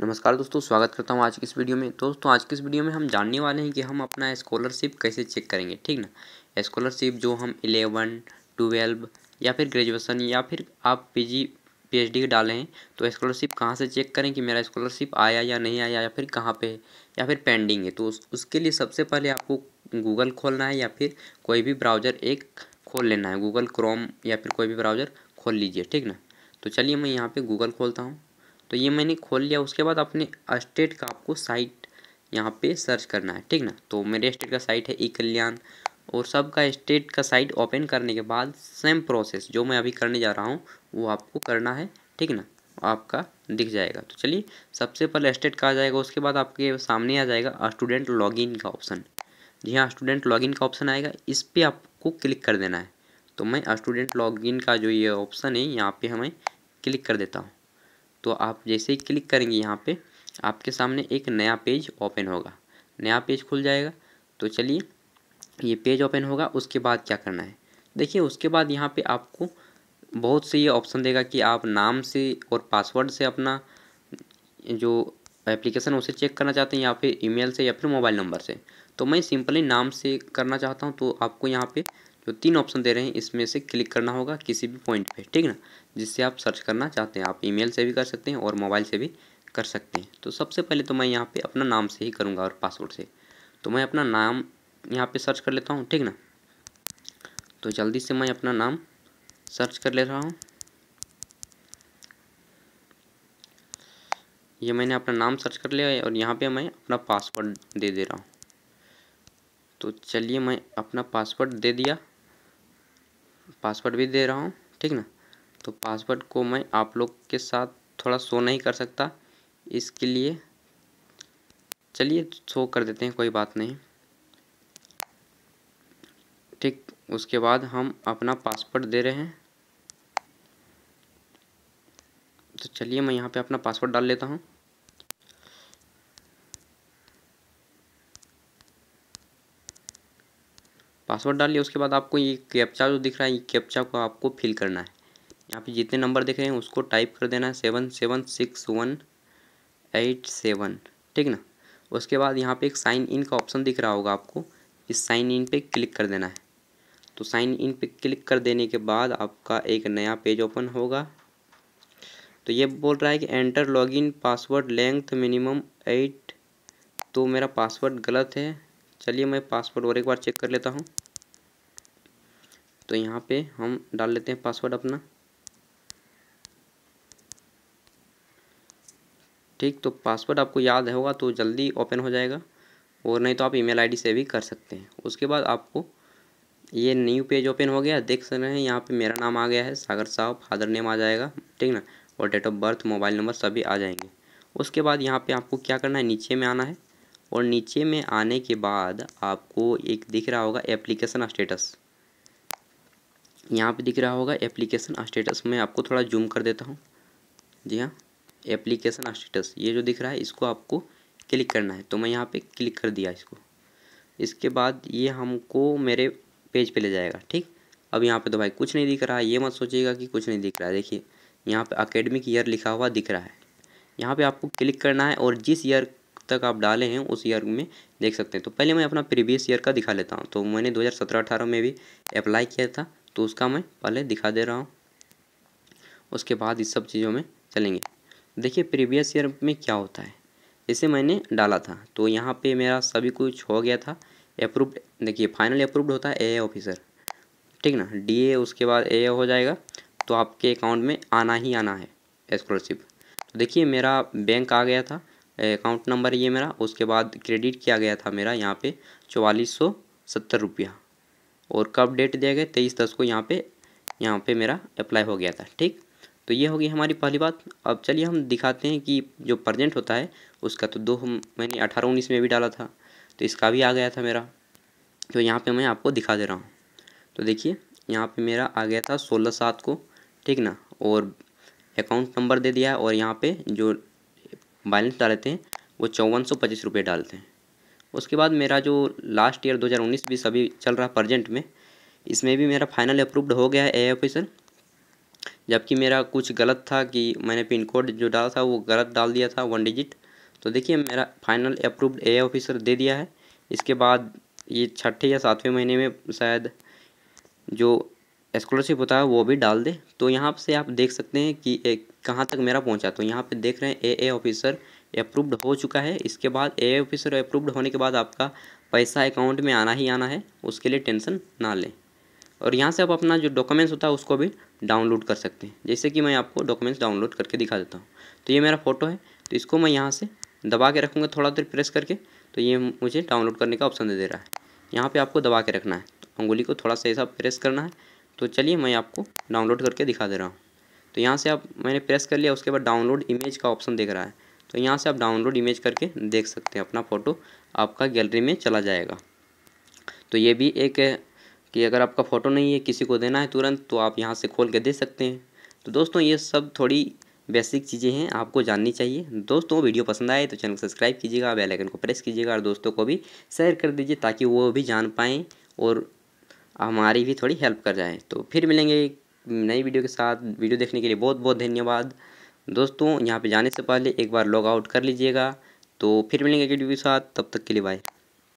नमस्कार दोस्तों स्वागत करता हूँ आज की इस वीडियो में दोस्तों आज की इस वीडियो में हम जानने वाले हैं कि हम अपना स्कॉलरशिप कैसे चेक करेंगे ठीक ना स्कॉलरशिप जो हम इलेवन ट्वेल्व या फिर ग्रेजुएसन या फिर आप पीजी पीएचडी के डाले हैं तो स्कॉलरशिप कहाँ से चेक करें कि मेरा स्कॉलरशिप आया या नहीं आया या फिर कहाँ पर है या फिर पेंडिंग है तो उस, उसके लिए सबसे पहले आपको गूगल खोलना है या फिर कोई भी ब्राउज़र एक खोल लेना है गूगल क्रोम या फिर कोई भी ब्राउज़र खोल लीजिए ठीक ना तो चलिए मैं यहाँ पर गूगल खोलता हूँ तो ये मैंने खोल लिया उसके बाद अपने स्टेट का आपको साइट यहाँ पे सर्च करना है ठीक ना तो मेरे स्टेट का साइट है ई कल्याण और सबका स्टेट का साइट ओपन करने के बाद सेम प्रोसेस जो मैं अभी करने जा रहा हूँ वो आपको करना है ठीक ना आपका दिख जाएगा तो चलिए सबसे पहले स्टेट का आ जाएगा उसके बाद आपके सामने आ जाएगा स्टूडेंट लॉगिन का ऑप्शन जी हाँ स्टूडेंट लॉगिन का ऑप्शन आएगा इस पर आपको क्लिक कर देना है तो मैं स्टूडेंट लॉगिन का जो ये ऑप्शन है यहाँ पे हमें क्लिक कर देता हूँ तो आप जैसे ही क्लिक करेंगे यहाँ पे आपके सामने एक नया पेज ओपन होगा नया पेज खुल जाएगा तो चलिए ये पेज ओपन होगा उसके बाद क्या करना है देखिए उसके बाद यहाँ पे आपको बहुत से ये ऑप्शन देगा कि आप नाम से और पासवर्ड से अपना जो एप्लीकेशन उसे चेक करना चाहते हैं या फिर ईमेल से या फिर मोबाइल नंबर से तो मैं सिंपली नाम से करना चाहता हूँ तो आपको यहाँ पे तो तीन ऑप्शन दे रहे हैं इसमें से क्लिक करना होगा किसी भी पॉइंट पे ठीक ना जिससे आप सर्च करना चाहते हैं आप ईमेल से भी कर सकते हैं और मोबाइल से भी कर सकते हैं तो सबसे पहले तो मैं यहाँ पे अपना नाम से ही करूँगा और पासवर्ड से तो मैं अपना नाम यहाँ पे सर्च कर लेता हूँ ठीक ना तो जल्दी से मैं अपना नाम सर्च कर ले रहा हूँ ये मैंने अपना नाम सर्च कर लिया है और यहाँ पर मैं अपना पासवर्ड दे दे रहा हूँ तो चलिए मैं अपना पासवर्ड दे दिया पासवर्ड भी दे रहा हूँ ठीक ना तो पासवर्ड को मैं आप लोग के साथ थोड़ा शो नहीं कर सकता इसके लिए चलिए शो कर देते हैं कोई बात नहीं ठीक उसके बाद हम अपना पासवर्ड दे रहे हैं तो चलिए मैं यहाँ पे अपना पासवर्ड डाल लेता हूँ पासवर्ड डाल लिया उसके बाद आपको ये कैप्चा जो दिख रहा है ये कैप्चा को आपको फिल करना है यहाँ पे जितने नंबर दिख रहे हैं उसको टाइप कर देना है seven seven six one eight seven ठीक ना उसके बाद यहाँ पे एक साइन इन का ऑप्शन दिख रहा होगा आपको इस साइन इन पे क्लिक कर देना है तो साइन इन पे क्लिक कर देने के बाद आपका एक नया पेज ओपन होगा तो ये बोल रहा है कि enter login password length minimum eight तो मेरा पासवर्ड गलत है चलिए मैं पासवर्ड और एक बार चेक कर लेता हूँ तो यहाँ पे हम डाल लेते हैं पासवर्ड अपना ठीक तो पासवर्ड आपको याद होगा तो जल्दी ओपन हो जाएगा और नहीं तो आप ईमेल आईडी से भी कर सकते हैं उसके बाद आपको ये न्यू पेज ओपन हो गया देख सकते हैं यहाँ पे मेरा नाम आ गया है सागर साहब फादर नेम आ जाएगा ठीक ना और date of birth mobile number सभी आ जाएंगे उसके बाद यहाँ पे आपको क्या करना है नीचे में आना है और नीचे में आने के बाद आपको एक दिख रहा होगा एप्लीकेशन स्टेटस यहाँ पे दिख रहा होगा एप्लीकेशन स्टेटस मैं आपको थोड़ा जूम कर देता हूँ जी हाँ एप्लीकेशन स्टेटस ये जो दिख रहा है इसको आपको क्लिक करना है तो मैं यहाँ पे क्लिक कर दिया इसको इसके बाद ये हमको मेरे पेज पे ले जाएगा ठीक अब यहाँ पे तो भाई कुछ नहीं दिख रहा है ये मत सोचिएगा कि कुछ नहीं दिख रहा है देखिए यहाँ पर अकेडमिक ईयर लिखा हुआ दिख रहा है यहाँ पर आपको क्लिक करना है और जिस ईयर तक आप डाले हैं उस ईयर में देख सकते हैं तो पहले मैं अपना प्रीवियस ईयर का दिखा लेता हूँ तो मैंने दो हज़ार में भी अप्लाई किया था तो उसका मैं पहले दिखा दे रहा हूँ उसके बाद इस सब चीज़ों में चलेंगे देखिए प्रीवियस ईयर में क्या होता है इसे मैंने डाला था तो यहाँ पे मेरा सभी कुछ हो गया था अप्रूव्ड देखिए फाइनल अप्रूव्ड होता है ए ऑफिसर ठीक ना डी ए उसके बाद ए हो जाएगा तो आपके अकाउंट में आना ही आना है स्कॉलरशिप तो देखिए मेरा बैंक आ गया था अकाउंट नंबर ये मेरा उसके बाद क्रेडिट किया गया था मेरा यहाँ पे चौवालीस सौ सत्तर रुपया और कब डेट दिया गया तेईस दस को यहाँ पे यहाँ पे मेरा अप्लाई हो गया था ठीक तो ये होगी हमारी पहली बात अब चलिए हम दिखाते हैं कि जो प्रजेंट होता है उसका तो दो हम मैंने अठारह उन्नीस में भी डाला था तो इसका भी आ गया था मेरा तो यहाँ पे मैं आपको दिखा दे रहा हूँ तो देखिए यहाँ पे मेरा आ गया था सोलह सात को ठीक ना और अकाउंट नंबर दे दिया और यहाँ पे जो बैलेंस डालते हैं वो चौवन सौ पच्चीस रुपये डालते हैं उसके बाद मेरा जो लास्ट ईयर 2019 भी सभी चल रहा प्रजेंट में इसमें भी मेरा फाइनल अप्रूव्ड हो गया है ए ऑफिसर जबकि मेरा कुछ गलत था कि मैंने पिन कोड जो डाला था वो गलत डाल दिया था वन डिजिट तो देखिए मेरा फाइनल अप्रूव्ड ए ऑफिसर दे दिया है इसके बाद ये छठे या सातवें महीने में शायद जो स्कॉलरशिप होता है वो भी डाल दें तो यहाँ से आप देख सकते हैं कि एक कहाँ तक मेरा पहुँचा तो यहाँ पे देख रहे हैं ए ए ऑफिसर अप्रूव्ड हो चुका है इसके बाद ए ऑफिसर अप्रूव्ड होने के बाद आपका पैसा अकाउंट में आना ही आना है उसके लिए टेंशन ना लें और यहाँ से आप अपना जो डॉक्यूमेंट्स होता है उसको भी डाउनलोड कर सकते हैं जैसे कि मैं आपको डॉक्यूमेंट्स डाउनलोड करके दिखा देता हूँ तो ये मेरा फ़ोटो है तो इसको मैं यहाँ से दबा के रखूँगा थोड़ा देर प्रेस करके तो ये मुझे डाउनलोड करने का ऑप्शन दे दे रहा है यहाँ पर आपको दबा के रखना है तो अंगुली को थोड़ा सा ऐसा प्रेस करना है तो चलिए मैं आपको डाउनलोड करके दिखा दे रहा हूँ तो यहाँ से आप मैंने प्रेस कर लिया उसके बाद डाउनलोड इमेज का ऑप्शन देख रहा है तो यहाँ से आप डाउनलोड इमेज करके देख सकते हैं अपना फ़ोटो आपका गैलरी में चला जाएगा तो ये भी एक है कि अगर आपका फ़ोटो नहीं है किसी को देना है तुरंत तो आप यहाँ से खोल के दे सकते हैं तो दोस्तों ये सब थोड़ी बेसिक चीज़ें हैं आपको जाननी चाहिए दोस्तों वीडियो पसंद आए तो चैनल को सब्सक्राइब कीजिएगा बेल आइकन को प्रेस कीजिएगा और दोस्तों को भी शेयर कर दीजिए ताकि वो भी जान पाएँ और हमारी भी थोड़ी हेल्प कर जाएँ तो फिर मिलेंगे नई वीडियो के साथ वीडियो देखने के लिए बहुत बहुत धन्यवाद दोस्तों यहाँ पे जाने से पहले एक बार लॉग आउट कर लीजिएगा तो फिर मिलेंगे वीडियो के साथ तब तक के लिए बाय